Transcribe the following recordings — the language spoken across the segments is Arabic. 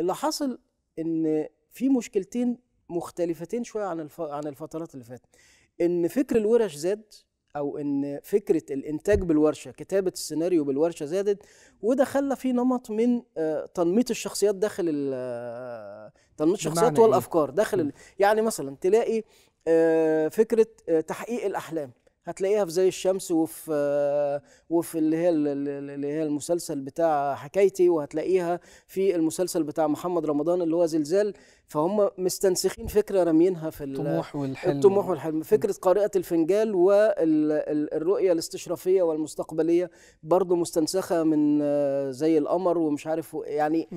اللي حصل ان في مشكلتين مختلفتين شويه عن الف... عن الفترات اللي فاتت ان فكر الورش زاد او ان فكره الانتاج بالورشه كتابه السيناريو بالورشه زادت وده خلى في نمط من آه، تنميط الشخصيات داخل آه، تنميط الشخصيات إيه؟ والافكار داخل يعني مثلا تلاقي آه، فكره تحقيق الاحلام هتلاقيها في زي الشمس وفي آه، وفي اللي هي اللي هي المسلسل بتاع حكايتي وهتلاقيها في المسلسل بتاع محمد رمضان اللي هو زلزال فهم مستنسخين فكره راميينها في الطموح والحلم الطموح والحلم فكره قارئه الفنجال والرؤيه الاستشرافيه والمستقبليه برضه مستنسخه من آه، زي القمر ومش عارف يعني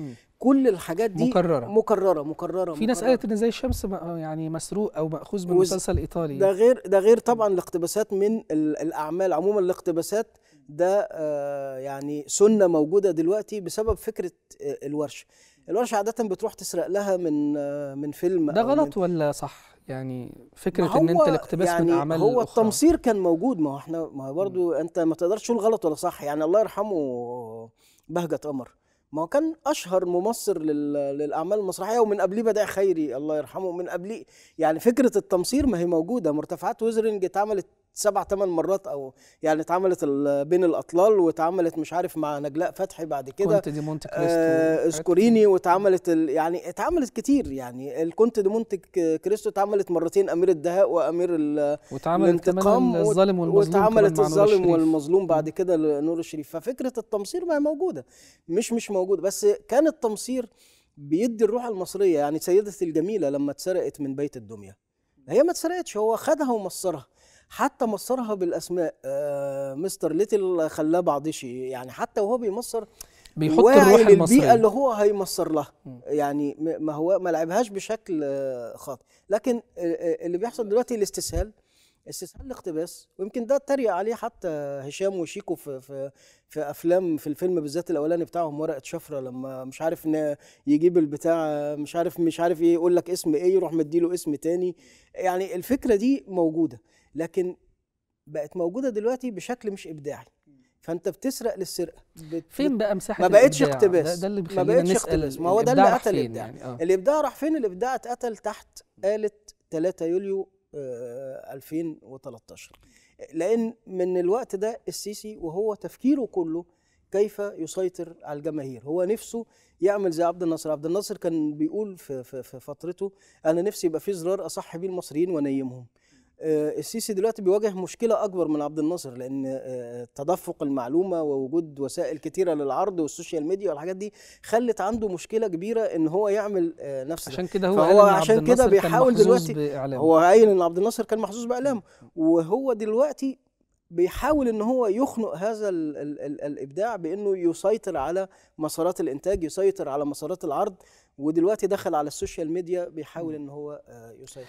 كل الحاجات دي مكرره مكرره مكرره في ناس قالت ان زي الشمس آه، يعني مسروق او ماخوذ من مسلسل ايطالي ده غير ده غير طبعا الاقتباسات من الاعمال عموما الاقتباسات ده آه يعني سنه موجوده دلوقتي بسبب فكره آه، الورش الورشه عاده بتروح تسرق لها من آه من فيلم ده غلط ولا صح يعني فكره ان انت الاقتباس يعني من اعمال هو التمصير كان موجود ما هو احنا ما هو برضه انت ما تقدرش تقول غلط ولا صح يعني الله يرحمه بهجت قمر ما هو كان اشهر ممثل للاعمال المسرحيه ومن قبليه بديع خيري الله يرحمه من قبليه يعني فكره التمصير ما هي موجوده مرتفعات وزرنج اتعملت سبع ثمان مرات او يعني اتعملت بين الاطلال واتعملت مش عارف مع نجلاء فتحي بعد كده كونت دي مونت آه، كريستو آه واتعملت يعني اتعملت كتير يعني الكونت دي مونت كريستو اتعملت مرتين امير الدهاء وامير الانتقام الظالم والمظلوم واتعملت الظالم والمظلوم بعد كده لنور الشريف ففكره التمصير ما هي موجوده مش مش موجوده بس كان التمصير بيدي الروح المصريه يعني سيده الجميله لما اتسرقت من بيت الدميه هي ما اتسرقتش هو خدها ومصرها حتى مصرها بالاسماء آه مستر ليتل خلاه بعض شيء يعني حتى وهو بيمصر بيحط الروح المصريه البيئه اللي هو هيمصر لها يعني ما هو ما لعبهاش بشكل خاطئ لكن آه، آه، اللي بيحصل دلوقتي الاستسهال استسهال الاقتباس ويمكن ده اتريق عليه حتى هشام وشيكو في في في افلام في الفيلم بالذات الاولاني بتاعهم ورقه شفره لما مش عارف ان يجيب البتاع مش عارف مش عارف ايه يقول لك اسم ايه يروح مديله اسم تاني يعني الفكره دي موجوده لكن بقت موجوده دلوقتي بشكل مش ابداعي فانت بتسرق للسرقه بت... فين بقى مساحه ما بقتش اقتباس ده اللي ما بقتش اقتباس ما هو ده اللي قتل الابداع يعني. آه. الابداع راح فين الابداع اتقتل تحت آلة 3 يوليو 2013 آه، لأن من الوقت ده السيسي وهو تفكيره كله كيف يسيطر على الجماهير هو نفسه يعمل زي عبد الناصر عبد الناصر كان بيقول في, في, في فترته أنا نفسي يبقى في زرار أصح بيه المصريين وأنيمهم آه، السيسي دلوقتي بيواجه مشكله اكبر من عبد الناصر لان آه، آه، تدفق المعلومه ووجود وسائل كتيره للعرض والسوشيال ميديا والحاجات دي خلت عنده مشكله كبيره ان هو يعمل نفسه عشان كده هو فهو عشان كده بيحاول دلوقتي بإعلامه. هو قايل ان عبد الناصر كان محظوظ باعلامه وهو دلوقتي بيحاول ان هو يخنق هذا الـ الـ الابداع بانه يسيطر على مسارات الانتاج يسيطر على مسارات العرض ودلوقتي دخل على السوشيال ميديا بيحاول ان هو يسيطر